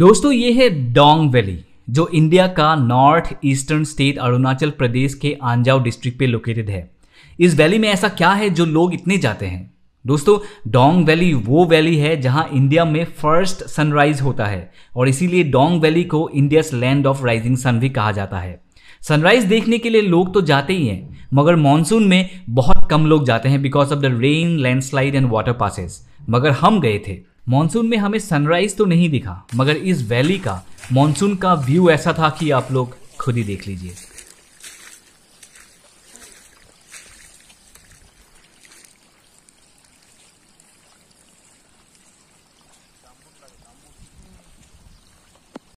दोस्तों ये है डोंग वैली जो इंडिया का north eastern state Arunachal Pradesh के आंजाव डिस्ट्रिक्ट पे लोकेटेड है इस वैली में ऐसा क्या है जो लोग इतने जाते हैं दोस्तों डोंग वैली वो वैली है जहां इंडिया में फर्स्ट सनराइज होता है और इसीलिए डोंग वैली को India's land of rising sun भी कहा जाता है सनराइज देखने के लिए लोग तो जाते ही हैं मगर मानसून में बहुत कम लोग जाते हैं because of the rain landslide and water passes मगर हम गए थे मॉनसून में हमें सनराइज तो नहीं दिखा मगर इस वैली का मॉनसून का व्यू ऐसा था कि आप लोग खुद ही देख लीजिए